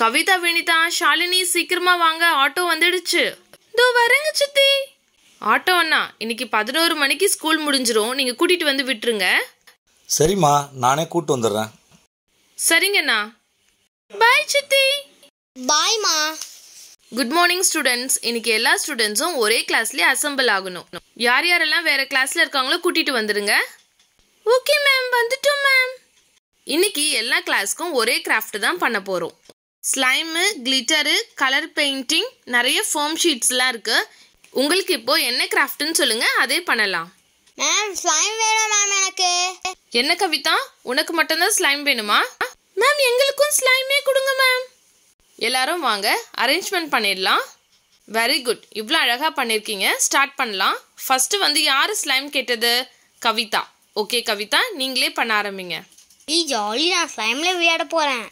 கவிதா வினிதா ஷாலினி சீக்கிரமா வாங்க ஆட்டோ வந்துடுச்சு தோ வரங்க சித்தி ஆட்டோ அண்ணா இன்னைக்கு பதினோரு மணிக்கு ஸ்கூல் முடிஞ்சிரும் நீங்க கூட்டிட்டு வந்து விட்டுருங்க சரிம்மா நானே கூட்டு வந்துடுறேன் சரிங்கண்ணா பாய் சித்தி பாய்மா குட் மார்னிங் ஸ்டூடெண்ட்ஸ் இன்னைக்கு எல்லா ஸ்டூடெண்ட்ஸும் ஒரே கிளாஸ்லயே அசம்பிள் ஆகணும் யார் யாரெல்லாம் வேற கிளாஸ்ல இருக்காங்களோ கூட்டிட்டு வந்துருங்க ஓகே மேம் வந்துட்டோம் மேம் இன்னைக்கு எல்லா கிளாஸ்க்கும் ஒரே கிராஃப்ட் தான் பண்ண போறோம் ஸ்லைமு கிளிட்டரு கலர் பெயிண்டிங் நிறைய ஃபோம் ஷீட்ஸ்லாம் இருக்குது உங்களுக்கு இப்போ என்ன கிராஃப்ட்னு சொல்லுங்கள் அதே பண்ணலாம் மேம் ஸ்லைம் வேணும் மேம் எனக்கு என்ன கவிதா உனக்கு மட்டும்தான் ஸ்லைம் வேணுமா மேம் எங்களுக்கும் ஸ்லைமே கொடுங்க மேம் எல்லாரும் வாங்க அரேஞ்ச்மெண்ட் பண்ணிடலாம் வெரி குட் இவ்வளோ அழகாக பண்ணியிருக்கீங்க ஸ்டார்ட் பண்ணலாம் ஃபஸ்ட்டு வந்து யார் ஸ்லைம் கேட்டது கவிதா ஓகே கவிதா நீங்களே பண்ண ஆரம்பிங்க நீ ஜாலி நான் ஸ்லைமில் விளையாட போகிறேன்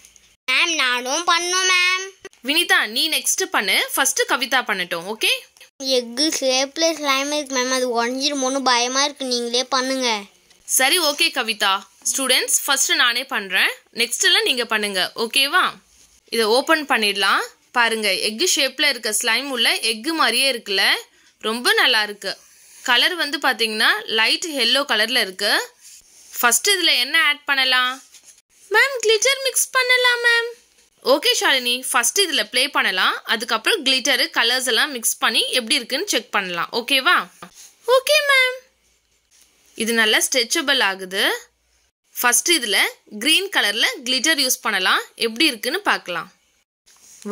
மேம் நானும் பண்ணும் மேம் வினிதா நீ நெக்ஸ்ட் பண்ணு ஃபர்ஸ்ட் கவிதா பண்ணட்டும் ஓகே எக்கு ஷேப்ல ஸ்லைம் இருக்கு மேம் அது உடஞ்சிருமோன்னு பயமா இருக்கு நீங்களே பண்ணுங்க சரி ஓகே கவிதா ஸ்டூடெண்ட்ஸ் ஃபர்ஸ்ட் நானே பண்றேன் நெக்ஸ்ட்ல நீங்க பண்ணுங்க ஓகேவா இதை ஓபன் பண்ணிடலாம் பாருங்க எக்கு ஷேப்ல இருக்க ஸ்லைம் உள்ள எக்கு மாதிரியே இருக்குல்ல ரொம்ப நல்லா இருக்கு கலர் வந்து பாத்தீங்கன்னா லைட் எல்லோ கலரில் இருக்குது ஃபர்ஸ்ட் இதில் என்ன ஆட் பண்ணலாம் மேம் கிளிட்டர் மிக்ஸ் பண்ணலாம் மேம் ஓகே ஷாலினி ஃபஸ்ட்டு இதில் ப்ளே பண்ணலாம் அதுக்கப்புறம் கிளிட்டரு கலர்ஸ் எல்லாம் மிக்ஸ் பண்ணி எப்படி இருக்குன்னு செக் பண்ணலாம் ஓகேவா ஓகே மேம் இது நல்லா ஸ்ட்ரெச்சபிள் ஆகுது ஃபஸ்ட்டு இதில் க்ரீன் கலரில் கிளிட்டர் யூஸ் பண்ணலாம் எப்படி இருக்குன்னு பார்க்கலாம்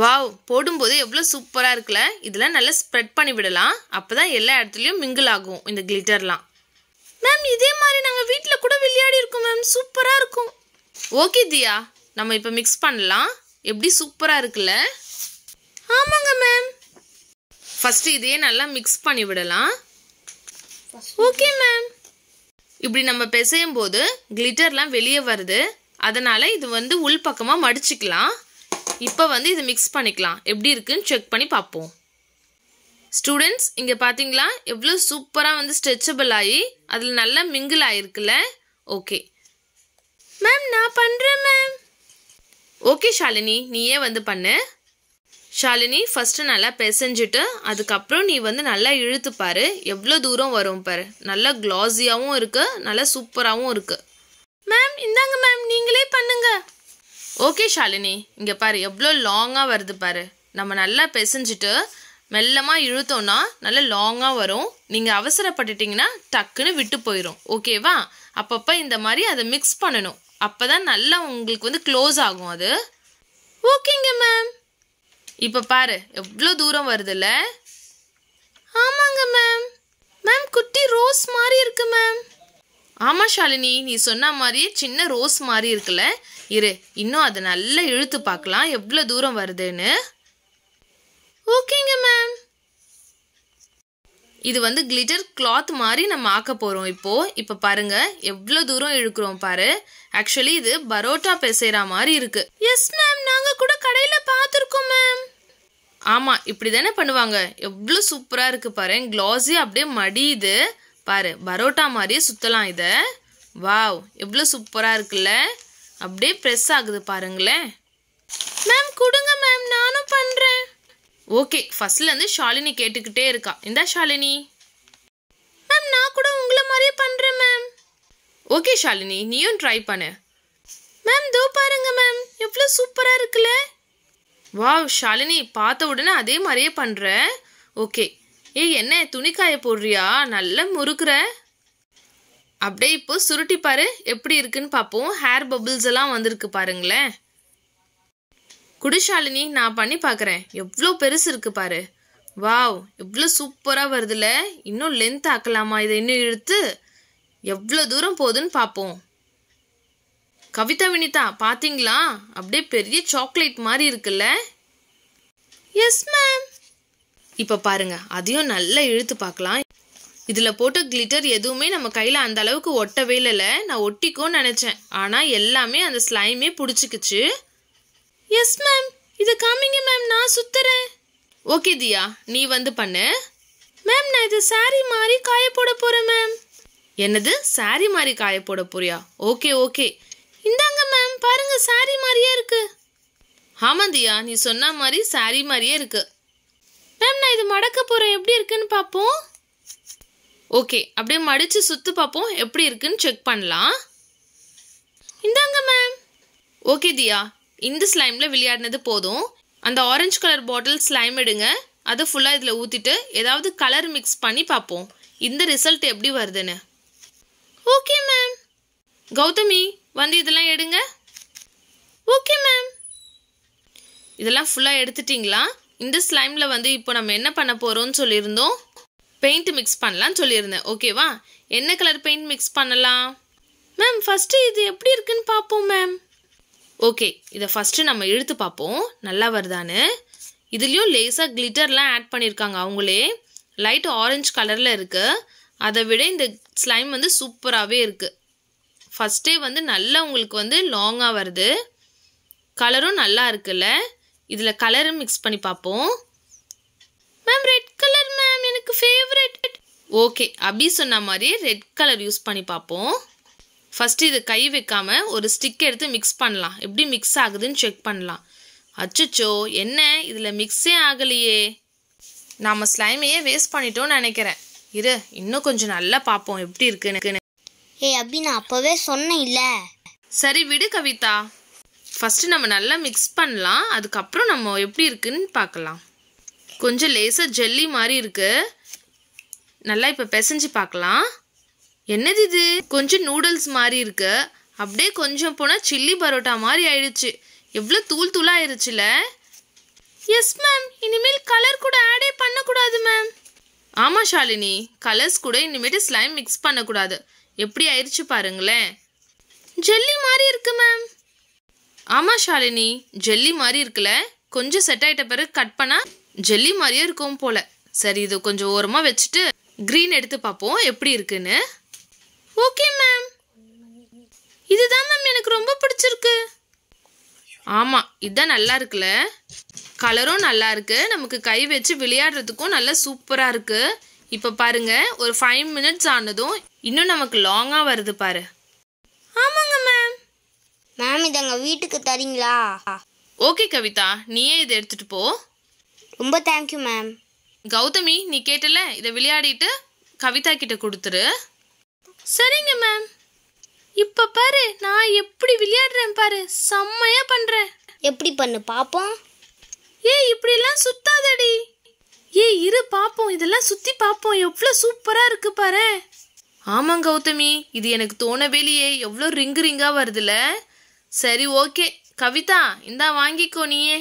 வாவ் போடும்போது எவ்வளோ சூப்பராக இருக்குல்ல இதில் நல்லா ஸ்ப்ரெட் பண்ணி விடலாம் அப்போ தான் எல்லா இடத்துலையும் மிங்கிள் ஆகும் இந்த கிளிட்டர்லாம் மேம் இதே மாதிரி நாங்கள் வீட்டில் கூட விளையாடி இருக்கோம் மேம் சூப்பராக இருக்கும் ஓகே தியா நம்ம இப்போ மிக்ஸ் பண்ணலாம் எப்படி சூப்பராக இருக்குல்ல ஆமாங்க மேம் ஃபஸ்ட்டு இதையே நல்லா மிக்ஸ் பண்ணி விடலாம் ஓகே மேம் இப்படி நம்ம பிசையும் போது கிளிட்டர்லாம் வெளியே வருது அதனால் இது வந்து உள் பக்கமாக மடிச்சிக்கலாம் இப்போ வந்து இது மிக்ஸ் பண்ணிக்கலாம் எப்படி இருக்குன்னு செக் பண்ணி பார்ப்போம் ஸ்டூடெண்ட்ஸ் இங்கே பார்த்தீங்களா எவ்வளோ சூப்பராக வந்து ஸ்ட்ரெச்சபிள் ஆகி அதில் நல்லா மிங்கிள் ஆகிருக்குல்ல ஓகே மேம் நான் பண்ணுறேன் மேம் ஓகே ஷாலினி நீயே வந்து பண்ணு ஷாலினி ஃபஸ்ட்டு நல்லா பெசஞ்சிட்டு அதுக்கப்புறம் நீ வந்து நல்லா இழுத்து எவ்வளோ தூரம் வரும் பாரு நல்லா க்ளாஸியாகவும் இருக்குது நல்லா சூப்பராகவும் இருக்குது மேம் இந்தாங்க மேம் நீங்களே பண்ணுங்க ஓகே ஷாலினி இங்கே பாரு எவ்வளோ லாங்காக வருது பாரு நம்ம நல்லா பெசஞ்சிட்டு மெல்லமாக இழுத்தோம்னா நல்லா லாங்காக வரும் நீங்கள் அவசரப்பட்டுட்டிங்கன்னா டக்குன்னு விட்டு போயிடும் ஓகேவா அப்பப்போ இந்த மாதிரி அதை மிக்ஸ் பண்ணணும் அப்போ தான் நல்லா உங்களுக்கு வந்து க்ளோஸ் ஆகும் அது ஓகேங்க மேம் இப்போ பாரு எவ்வளோ தூரம் வருதுல்ல ஆமாங்க மேம் மேம் குட்டி ரோஸ் மாதிரி இருக்கு மேம் ஆமாம் ஷாலினி நீ சொன்ன மாதிரியே சின்ன ரோஸ் மாதிரி இருக்குல்ல இரு இன்னும் அதை நல்லா இழுத்து பார்க்கலாம் எவ்வளோ தூரம் வருதுன்னு ஓகேங்க மேம் இது வந்து கிளிட்டர் கிளாத் மாதிரி நம்ம ஆக்க போகிறோம் இப்போது இப்போ பாருங்க எவ்வளோ தூரம் இழுக்கிறோம் பாரு ஆக்சுவலி இது பரோட்டா பெசைற மாதிரி இருக்கு எஸ் மேம் நாங்கள் கூட கடையில் பார்த்துருக்கோம் மேம் ஆமாம் இப்படி தானே பண்ணுவாங்க எவ்வளோ சூப்பராக இருக்குது பாரு க்ளாஸி அப்படியே மடியுது பாரு பரோட்டா மாதிரியே சுற்றலாம் இதை வாவ் எவ்வளோ சூப்பராக இருக்குல்ல அப்படியே ப்ரெஸ் ஆகுது பாருங்களேன் மேம் கொடுங்க மேம் நானும் பண்ணுறேன் ஓகே இருந்து ஷாலினி கேட்டுக்கிட்டே இருக்கா இந்தா ஷாலினி மேம் நான் கூட உங்களை மாதிரியே பண்ணுறேன் மேம் ஓகே ஷாலினி நீயும் ட்ரை பண்ணு மேம் தோ பாருங்க மேம் எவ்வளோ சூப்பராக இருக்குல்ல வாவ் ஷாலினி பார்த்த உடனே அதே மாதிரியே பண்ணுற ஓகே ஏய் என்ன துணிக்காய போடுறியா நல்லா முறுக்குற அப்படியே இப்போ சுருட்டி பாரு எப்படி இருக்குன்னு பார்ப்போம் ஹேர் பபிள்ஸ் எல்லாம் வந்திருக்கு பாருங்களேன் குடிஷாலினி நான் பண்ணி பார்க்குறேன் எவ்வளோ பெருசு இருக்கு பாரு வாவ் எவ்வளோ சூப்பராக வருதுல இன்னும் லென்த் ஆக்கலாமா இதை இன்னும் இழுத்து எவ்வளோ தூரம் போகுதுன்னு பார்ப்போம் கவிதா வினிதா பார்த்தீங்களா அப்படியே பெரிய சாக்லேட் மாதிரி இருக்குல்ல எஸ் மேம் இப்போ பாருங்க அதையும் நல்லா இழுத்து பார்க்கலாம் இதில் போட்ட கிளிட்டர் எதுவுமே நம்ம கையில் அந்த அளவுக்கு ஒட்டவே இல்லை நான் ஒட்டிக்கோன்னு நினச்சேன் ஆனால் எல்லாமே அந்த ஸ்லைமே பிடிச்சிக்கிச்சு எஸ் மேம் இதை காமிங்க மேம் நான் சுத்துறேன் ஓகே தியா நீ வந்து பண்ணு மேம் நான் இது சாரி மாதிரி காய போட போகிறேன் மேம் என்னது சாரி மாதிரி காய போட போறியா ஓகே ஓகே இந்தாங்க மேம் பாருங்க சாரி மாதிரியே இருக்கு ஆமாம் தியா நீ சொன்ன மாதிரி சாரி மாதிரியே இருக்கு மேம் நான் இது மடக்க போகிறேன் எப்படி இருக்குன்னு பார்ப்போம் ஓகே அப்படியே மடித்து சுற்று பார்ப்போம் எப்படி இருக்குன்னு செக் பண்ணலாம் இந்தாங்க மேம் ஓகே தியா இந்த ஸ்லைமில் விளையாடினது போதும் அந்த ஆரஞ்சு கலர் பாட்டில் ஸ்லைம் எடுங்க அதை ஃபுல்லாக இதில் ஊற்றிட்டு ஏதாவது கலர் மிக்ஸ் பண்ணி பார்ப்போம் இந்த ரிசல்ட் எப்படி வருதுன்னு ஓகே மேம் கௌதமி வந்து இதெல்லாம் எடுங்க ஓகே மேம் இதெல்லாம் ஃபுல்லாக எடுத்துட்டிங்களா இந்த ஸ்லைமில் வந்து இப்போ நம்ம என்ன பண்ண போகிறோம்னு சொல்லியிருந்தோம் பெயிண்ட் மிக்ஸ் பண்ணலாம்னு சொல்லியிருந்தேன் ஓகேவா என்ன கலர் பெயிண்ட் மிக்ஸ் பண்ணலாம் மேம் ஃபஸ்ட்டு இது எப்படி இருக்குன்னு பார்ப்போம் மேம் ஓகே இதை ஃபஸ்ட்டு நம்ம இழுத்து பார்ப்போம் நல்லா வருதான்னு இதுலேயும் லேசாக கிளிட்டர்லாம் ஆட் பண்ணியிருக்காங்க அவங்களே லைட் ஆரஞ்சு கலரில் இருக்குது அதை விட இந்த ஸ்லைம் வந்து சூப்பராகவே இருக்குது ஃபஸ்ட்டே வந்து நல்லா உங்களுக்கு வந்து லாங்காக வருது கலரும் நல்லா இருக்குல்ல இதில் கலரும் மிக்ஸ் பண்ணி பார்ப்போம் மேம் ரெட் கலர் மேம் எனக்கு ஃபேவரெட் ஓகே அப்படி சொன்ன மாதிரி ரெட் கலர் யூஸ் பண்ணி பார்ப்போம் ஃபஸ்ட்டு இது கை வைக்காமல் ஒரு ஸ்டிக் எடுத்து மிக்ஸ் பண்ணலாம் எப்படி மிக்ஸ் ஆகுதுன்னு செக் பண்ணலாம் அச்சோ என்ன இதில் மிக்ஸே ஆகலையே நாம் ஸ்லைமையே வேஸ்ட் பண்ணிட்டோம்னு நினைக்கிறேன் இரு இன்னும் கொஞ்சம் நல்லா பார்ப்போம் எப்படி இருக்குன்னு ஏய் அப்படி நான் அப்போவே சொன்னேன் இல்லை சரி விடு கவிதா ஃபஸ்ட்டு நம்ம நல்லா மிக்ஸ் பண்ணலாம் அதுக்கப்புறம் நம்ம எப்படி இருக்குன்னு பார்க்கலாம் கொஞ்சம் லேசாக ஜெல்லி மாதிரி இருக்குது நல்லா இப்போ பிசைஞ்சு பார்க்கலாம் என்னது இது கொஞ்சம் நூடுல்ஸ் மாதிரி இருக்கு அப்படியே கொஞ்சம் போனால் சில்லி பரோட்டா மாதிரி ஆயிடுச்சு எவ்வளோ தூள் தூளாக ஆயிடுச்சுல எஸ் மேம் இனிமேல் கலர் கூட ஆடே பண்ணக்கூடாது மேம் ஆமாம் ஷாலினி கலர்ஸ் கூட இனிமேட்டு ஸ்லைம் மிக்ஸ் பண்ணக்கூடாது எப்படி ஆயிடுச்சு பாருங்களேன் ஜெல்லி மாதிரி இருக்கு மேம் ஆமாம் ஷாலினி ஜெல்லி மாதிரி இருக்குல்ல கொஞ்சம் செட் ஆகிட்ட பிறகு கட் பண்ணால் ஜெல்லி மாதிரியே இருக்கும் போல சரி இது கொஞ்சம் ஓரமாக வச்சுட்டு க்ரீன் எடுத்து பார்ப்போம் எப்படி இருக்குன்னு ஓகே மேம் இதுதான் மேம் எனக்கு ரொம்ப பிடிச்சிருக்கு ஆமாம் இதுதான் நல்லா இருக்குல்ல கலரும் நல்லா இருக்கு நமக்கு கை வச்சு விளையாடுறதுக்கும் நல்லா சூப்பராக இருக்கு இப்போ பாருங்க ஒரு ஃபைவ் மினிட்ஸ் ஆனதும் இன்னும் நமக்கு லாங்காக வருது பாரு ஆமாங்க மேம் மேம் இதங்க வீட்டுக்கு தரீங்களா ஓகே கவிதா நீயே இதை எடுத்துகிட்டு போ ரொம்ப தேங்க்யூ மேம் கௌதமி நீ கேட்டல இதை விளையாடிட்டு கவிதா கிட்ட கொடுத்துரு சரிங்க மேம் இப்போ பாரு நான் எப்படி விளையாடுறேன் பாரு செம்மையா பண்றேன் எப்படி பண்ணு பாப்போம் ஏய் இப்படிலாம் சுத்தாதடி ஏ இரு பாப்போம் இதெல்லாம் சுத்தி பாப்போம் எவ்வளோ சூப்பரா இருக்கு பாரு ஆமாங்க கௌதமி இது எனக்கு தோண வெளியே எவ்வளோ ரிங்கு ரிங்கா வருதுல சரி ஓகே கவிதா இந்தா வாங்கிக்கோ நீயே